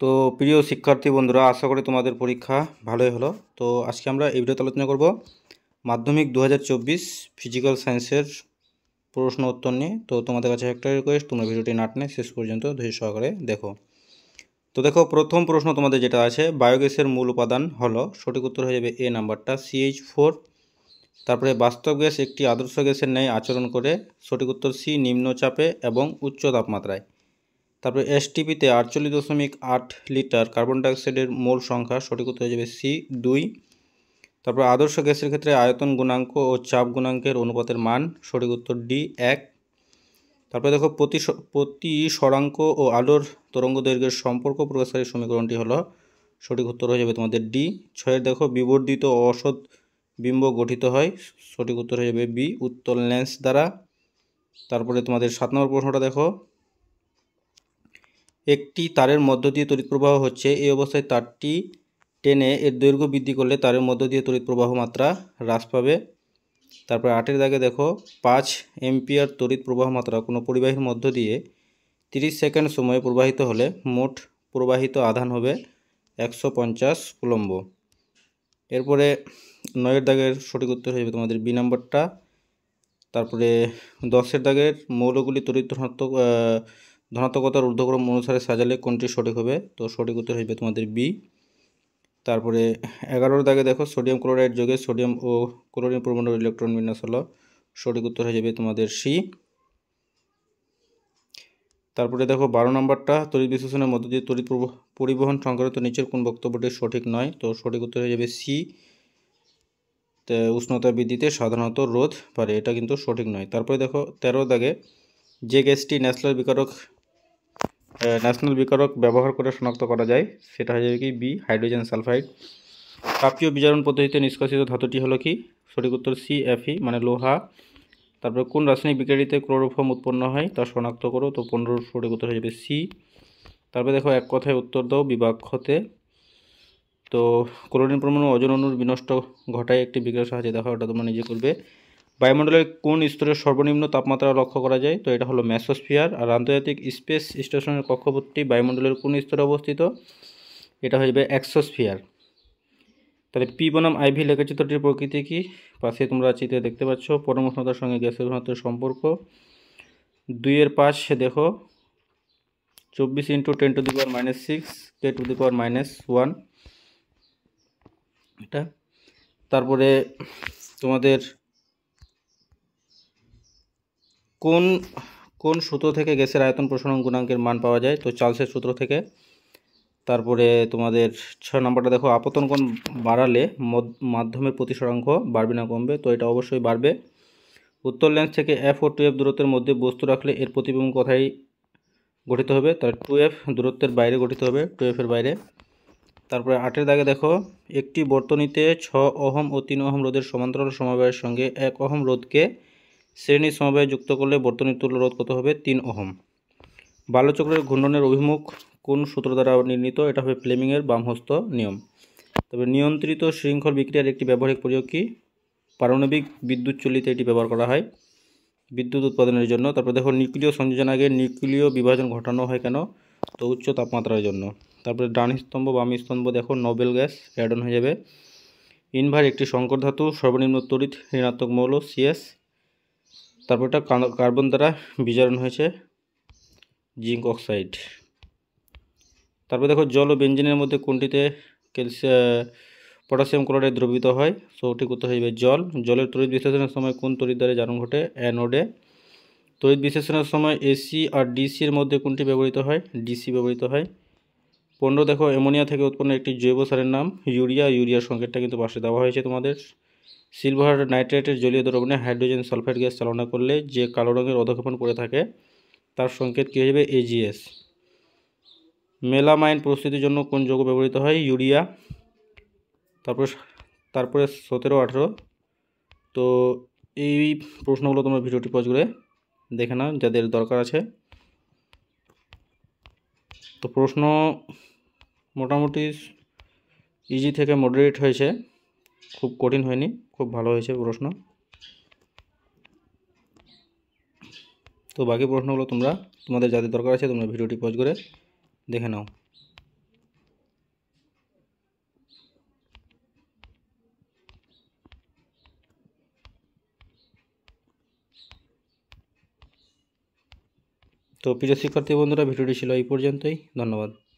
তো প্রিয় শিক্ষার্থী বন্ধুরা আশা করি তোমাদের পরীক্ষা ভালোই হলো তো আজকে আমরা এই ভিডিওতে আলোচনা করব মাধ্যমিক দু হাজার ফিজিক্যাল সায়েন্সের প্রশ্ন উত্তর নিয়ে তো তোমাদের কাছে একটা রিকোয়েস্ট তোমরা ভিডিওটি নাটনে শেষ পর্যন্ত ধৈর্য সহকারে দেখো তো দেখো প্রথম প্রশ্ন তোমাদের যেটা আছে বায়োগ্যাসের মূল উপাদান হলো সঠিক উত্তর হয়ে যাবে এ নাম্বারটা সিএইচ ফোর তারপরে বাস্তব গ্যাস একটি আদর্শ গ্যাসের ন্যায় আচরণ করে সঠিক উত্তর সি নিম্নচাপে এবং উচ্চ তাপমাত্রায় তারপরে এসটিপিতে আটচল্লিশ দশমিক আট লিটার কার্বন ডাইঅক্সাইডের মোল সংখ্যা সঠিক উত্তর হয়ে যাবে সি দুই তারপরে আদর্শ গ্যাসের ক্ষেত্রে আয়তন গুণাঙ্ক ও চাপ গুণাঙ্কের অনুপাতের মান সঠিক উত্তর ডি এক তারপরে দেখো প্রতি প্রতি সরাঙ্ক ও আলোর তরঙ্গ দৈর্ঘ্যের সম্পর্ক প্রকাশকারী সমীকরণটি হলো সঠিক উত্তর হয়ে যাবে তোমাদের ডি ছয়ের দেখো বিবর্ধিত অসৎ বিম্ব গঠিত হয় সঠিক উত্তর হয়ে যাবে বি উত্তল লেন্স দ্বারা তারপরে তোমাদের সাত নম্বর প্রশ্নটা দেখো একটি তারের মধ্য দিয়ে তড়িৎ প্রবাহ হচ্ছে এই অবস্থায় তারটি টেনে এর দৈর্ঘ্য বৃদ্ধি করলে তারের মধ্য দিয়ে তড়িৎ প্রবাহ মাত্রা হ্রাস পাবে তারপরে আটের দাগে দেখো পাঁচ এমপিয়ার তড়িৎ প্রবাহ মাত্রা কোনো পরিবাহীর মধ্য দিয়ে 30 সেকেন্ড সময়ে প্রবাহিত হলে মোট প্রবাহিত আধান হবে একশো পঞ্চাশ কুলম্ব এরপরে নয়ের দাগের সঠিক উত্তর হয়ে যাবে তোমাদের বি নাম্বারটা তারপরে দশের দাগের মৌলগুলি তড়িৎ ধনাত্মক ধনাত্মকতার ঊর্ধ্বক্রম অনুসারে সাজালে কোনটি সঠিক হবে তো সঠিক উত্তর হবে তোমাদের বি তারপরে এগারোর দাগে দেখো সোডিয়াম ক্লোরাইড যোগে সোডিয়াম ও ক্লোরিন পরমাণুর ইলেকট্রন বিন্যাস হলো সঠিক উত্তর হয়ে যাবে তোমাদের সি তারপরে দেখো বারো নম্বরটা তরিৎ বিশ্লেষণের মধ্য দিয়ে তরিৎ পরিবহন সংক্রান্ত নিচের কোন বক্তব্যটি সঠিক নয় তো সঠিক উত্তর হয়ে যাবে সি উষ্ণতা বৃদ্ধিতে সাধারণত রোধ পারে এটা কিন্তু সঠিক নয় তারপরে দেখো তেরো দাগে যে গ্যাসটি ন্যাশনাল বিকারক ন্যাশনাল ব্যবহার করে শনাক্ত করা যায় সেটা হয়ে যাবে কি বি হাইড্রোজেন সালফাইড তাপীয় বিজারণ পদ্ধতিতে নিষ্কাশিত ধাতুটি হলো কি সঠিক উত্তর সি এফই মানে লোহা তারপরে কোন রাসায়নিক বিক্রিয়াটিতে ক্লোরোফর্ম উৎপন্ন হয় তা শনাক্ত করো তো পনেরো সঠিক উত্তর হয়ে যাবে সি তারপরে দেখো এক কথায় উত্তর দাও বিবাক্ষতে তো ক্লোরিন পরমাণু অজন অনুর বিনষ্ট ঘটায় একটি বিক্রিয়ার সাহায্যে দেখো ওটা তোমরা নিজে করবে বায়ুমণ্ডলের কোন স্তরের সর্বনিম্ন তাপমাত্রা লক্ষ্য করা যায় তো এটা হলো ম্যাসোস্ফিয়ার আর আন্তর্জাতিক স্পেস স্টেশনের কক্ষপথটি বায়ুমণ্ডলের কোন স্তরে অবস্থিত এটা হয়ে যাবে অ্যাক্সোস্ফিয়ার তাহলে পি বনাম আইভি লেখাচিত্রটির প্রকৃতি কী পাশে তোমরা চিত্রে দেখতে পাচ্ছ পরমোষ্ণতার সঙ্গে গ্যাসের ঘনত্বের সম্পর্ক দুইয়ের পাশে দেখো চব্বিশ into ten to the power minus six কে to the power minus one এটা তারপরে তোমাদের কোন কোন সূত্র থেকে গ্যাসের আয়তন প্রসারণ গুণাঙ্কের মান পাওয়া যায় তো চার্লসের সূত্র থেকে তারপরে তোমাদের ছ নম্বরটা দেখো আপতন কোন বাড়ালে মাধ্যমের প্রতিসরাঙ্ক বাড়বে না কমবে তো এটা অবশ্যই বাড়বে উত্তর লেন্স থেকে এফ ও টু এফ দূরত্বের মধ্যে বস্তু রাখলে এর প্রতিবিম্ব কোথায় গঠিত হবে তার টু এফ দূরত্বের বাইরে গঠিত হবে টু এফের বাইরে তারপরে আটের দাগে দেখো একটি বর্তনীতে ছ অহম ও তিন অহম রোদের সমান্তরাল সমবায়ের সঙ্গে এক অহম রোধকে শ্রেণী সমবায় যুক্ত করলে বর্তনীর তুল্য রোধ কত হবে তিন ওহম বালুচক্রের ঘূর্ণনের অভিমুখ কোন সূত্র দ্বারা নির্মিত এটা হবে ফ্লেমিংয়ের বামহস্ত নিয়ম তবে নিয়ন্ত্রিত শৃঙ্খল বিক্রিয়ার একটি ব্যবহারিক প্রয়োগ কী পারমাণবিক বিদ্যুৎ চলিতে এটি ব্যবহার করা হয় বিদ্যুৎ উৎপাদনের জন্য তারপর দেখো নিউক্লিয় সংযোজন আগে নিউক্লিয় বিভাজন ঘটানো হয় কেন তো উচ্চ তাপমাত্রার জন্য তারপরে ডান স্তম্ভ বাম স্তম্ভ দেখো নোবেল গ্যাস অ্যাডন হয়ে যাবে ইনভার একটি সংকর ধাতু সর্বনিম্ন তরিত ঋণাত্মক মৌল সিএস তারপর এটা কার্বন দ্বারা বিজারণ হয়েছে জিঙ্ক অক্সাইড তারপর দেখো জল ও বেঞ্জিনের মধ্যে কোনটিতে ক্যালসিয়াম পটাশিয়াম ক্লোরাইড দ্রবিত হয় সঠিক উত্তর হইবে জল জলের তড়িৎ বিশ্লেষণের সময় কোন তড়িৎ দ্বারা জারণ ঘটে অ্যানোডে তড়িৎ বিশ্লেষণের সময় এসি আর ডিসির মধ্যে কোনটি ব্যবহৃত হয় ডিসি ব্যবহৃত হয় পনেরো দেখো অ্যামোনিয়া থেকে উৎপন্ন একটি জৈব সারের নাম ইউরিয়া ইউরিয়ার সংকেতটা কিন্তু পাশে দেওয়া হয়েছে তোমাদের সিলভার নাইট্রেটের জলীয় দ্রবণে হাইড্রোজেন সালফাইড গ্যাস চালনা করলে যে কালো রঙের অধক্ষেপণ করে থাকে তার সংকেত কী হয়ে যাবে এজিএস মেলামাইন প্রস্তুতির জন্য কোন যৌগ ব্যবহৃত হয় ইউরিয়া তারপর তারপরে সতেরো আঠেরো তো এই প্রশ্নগুলো তোমরা ভিডিওটি পজ করে দেখে নাও যাদের দরকার আছে তো প্রশ্ন মোটামুটি ইজি থেকে মডারেট হয়েছে খুব কঠিন হয়নি খুব ভালো হয়েছে প্রশ্ন তো বাকি প্রশ্নগুলো তোমরা তোমাদের যাদের দরকার আছে তোমরা ভিডিওটি পজ করে দেখে নাও তো প্রিয় শিক্ষার্থী বন্ধুরা ভিডিওটি ছিল এই পর্যন্তই ধন্যবাদ